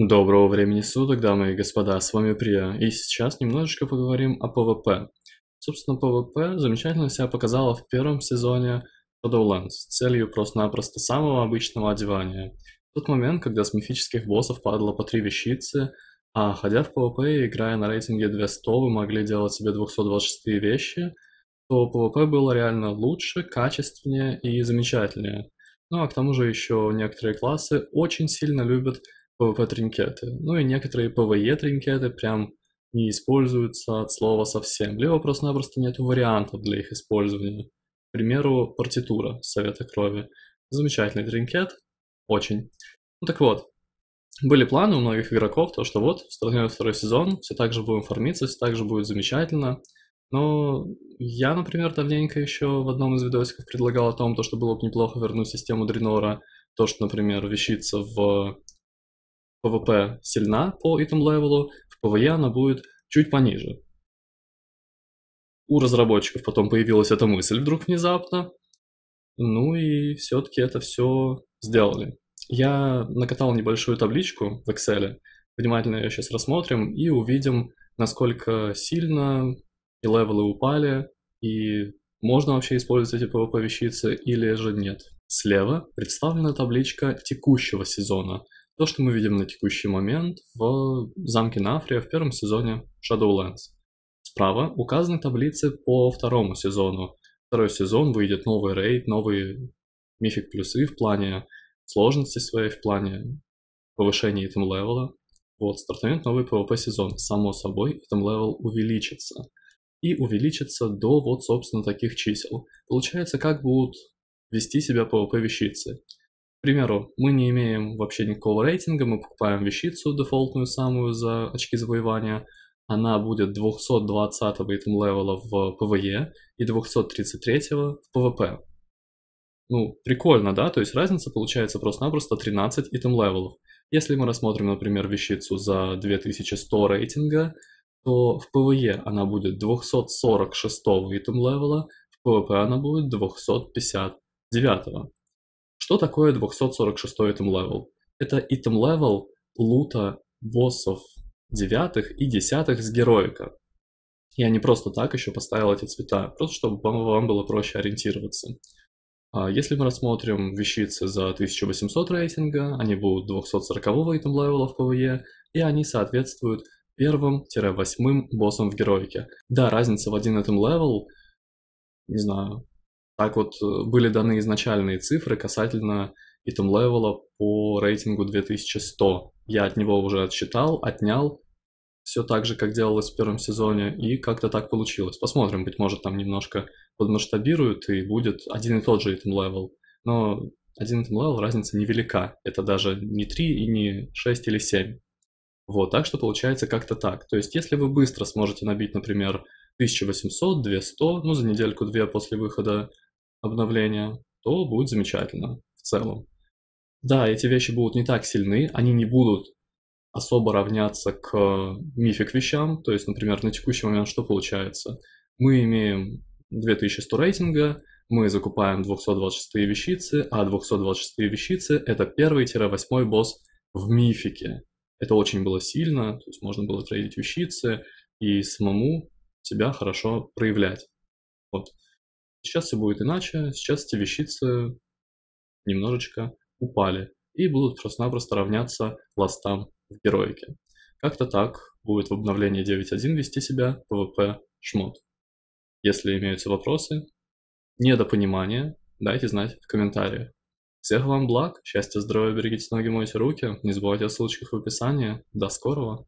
Доброго времени суток, дамы и господа, с вами Прия, и сейчас немножечко поговорим о ПВП. Собственно, ПВП замечательно себя показала в первом сезоне Shadowlands с целью просто-напросто самого обычного одевания. В тот момент, когда с мифических боссов падало по три вещицы, а ходя в ПВП и играя на рейтинге 200, вы могли делать себе 226 вещи, то ПВП было реально лучше, качественнее и замечательнее. Ну а к тому же еще некоторые классы очень сильно любят PvP-тринкеты. Ну и некоторые PvE-тринкеты прям не используются от слова совсем, либо просто-напросто нет вариантов для их использования. К примеру, партитура Совета Крови. Замечательный тринкет, очень. Ну так вот, были планы у многих игроков, то что вот, стартует второй сезон, все так же будем фармиться, все так же будет замечательно. Но я, например, давненько еще в одном из видосиков предлагал о том, то, что было бы неплохо вернуть систему Дренора, то, что, например, вещится в ПВП сильна по этому левелу в ПВЕ она будет чуть пониже. У разработчиков потом появилась эта мысль вдруг внезапно. Ну и все-таки это все сделали. Я накатал небольшую табличку в Excel, внимательно ее сейчас рассмотрим и увидим, насколько сильно и левелы упали, и можно вообще использовать эти ПВП вещицы или же нет. Слева представлена табличка текущего сезона, то, что мы видим на текущий момент в замке Нафрия в первом сезоне Shadowlands. Справа указаны таблицы по второму сезону. Второй сезон выйдет новый рейд, новые мифик плюсы в плане сложности своей, в плане повышения итем левела. Вот, стартанет новый PvP сезон. Само собой, итем левел увеличится. И увеличится до вот, собственно, таких чисел. Получается, как будут вести себя PvP вещицы примеру, мы не имеем вообще никакого рейтинга, мы покупаем вещицу дефолтную самую за очки завоевания, она будет 220 item левела в ПВЕ и 233 в ПВП. Ну, прикольно, да? То есть разница получается просто-напросто 13 item левелов. Если мы рассмотрим, например, вещицу за 2100 рейтинга, то в ПВЕ она будет 246 item левела, в ПВП она будет 259. Что такое 246 item level? Это item level лута боссов девятых и десятых с героика. Я не просто так еще поставил эти цвета, просто чтобы вам было проще ориентироваться. А, если мы рассмотрим вещицы за 1800 рейтинга, они будут 240-го item левела в ПВЕ, и они соответствуют первым-восьмым боссам в героике. Да, разница в один item левел, не знаю, так вот э, были даны изначальные цифры касательно item левела по рейтингу 2100. Я от него уже отсчитал, отнял, все так же, как делалось в первом сезоне, и как-то так получилось. Посмотрим, быть может, там немножко подмасштабируют, и будет один и тот же item level. Но один item level разница невелика. Это даже не 3 и не 6 или 7. Вот, так что получается как-то так. То есть, если вы быстро сможете набить, например, 1800, 200, ну, за недельку-две после выхода обновления, то будет замечательно в целом. Да, эти вещи будут не так сильны, они не будут особо равняться к мифик вещам, то есть, например, на текущий момент что получается? Мы имеем 2100 рейтинга, мы закупаем 226 вещицы, а 226 вещицы — это первый-восьмой босс в мифике. Это очень было сильно, то есть можно было трейдить вещицы и самому себя хорошо проявлять. Вот. Сейчас все будет иначе, сейчас эти вещицы немножечко упали и будут просто-напросто равняться ластам в героике. Как-то так будет в обновлении 9.1 вести себя PvP шмот. Если имеются вопросы, недопонимание, дайте знать в комментариях. Всех вам благ, счастья, здоровья, берегите ноги, мойте руки, не забывайте о ссылочках в описании. До скорого!